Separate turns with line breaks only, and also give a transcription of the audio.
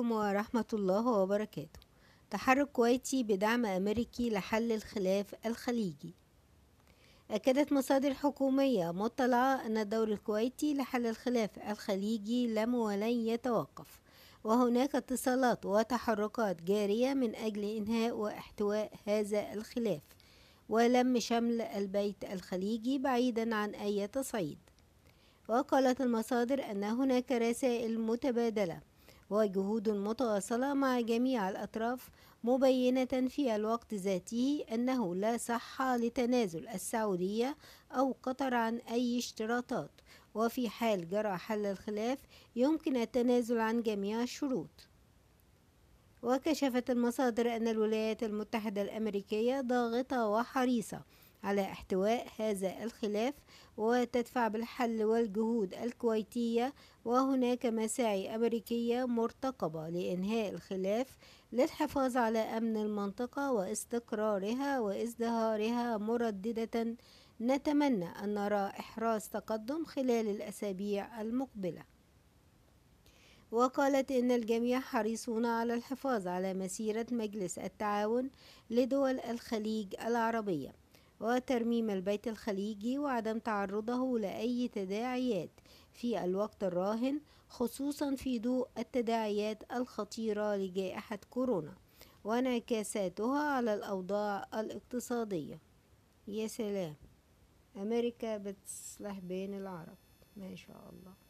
عليكم ورحمة الله وبركاته تحرك كويتي بدعم أمريكي لحل الخلاف الخليجي أكدت مصادر حكومية مطلعة أن الدور الكويتي لحل الخلاف الخليجي لم ولن يتوقف وهناك اتصالات وتحركات جارية من أجل إنهاء واحتواء هذا الخلاف ولم شمل البيت الخليجي بعيدا عن أي تصعيد وقالت المصادر أن هناك رسائل متبادلة وجهود متواصلة مع جميع الأطراف مبينة في الوقت ذاته أنه لا صحة لتنازل السعودية أو قطر عن أي اشتراطات وفي حال جرى حل الخلاف يمكن التنازل عن جميع الشروط وكشفت المصادر أن الولايات المتحدة الأمريكية ضاغطة وحريصة على احتواء هذا الخلاف وتدفع بالحل والجهود الكويتية وهناك مساعي أمريكية مرتقبة لإنهاء الخلاف للحفاظ على أمن المنطقة واستقرارها وازدهارها مرددة نتمنى أن نرى إحراز تقدم خلال الأسابيع المقبلة وقالت إن الجميع حريصون على الحفاظ على مسيرة مجلس التعاون لدول الخليج العربية وترميم البيت الخليجي وعدم تعرضه لأي تداعيات في الوقت الراهن خصوصا في ضوء التداعيات الخطيرة لجائحة كورونا وانعكاساتها على الأوضاع الاقتصادية يا سلام أمريكا بتصلح بين العرب ما شاء الله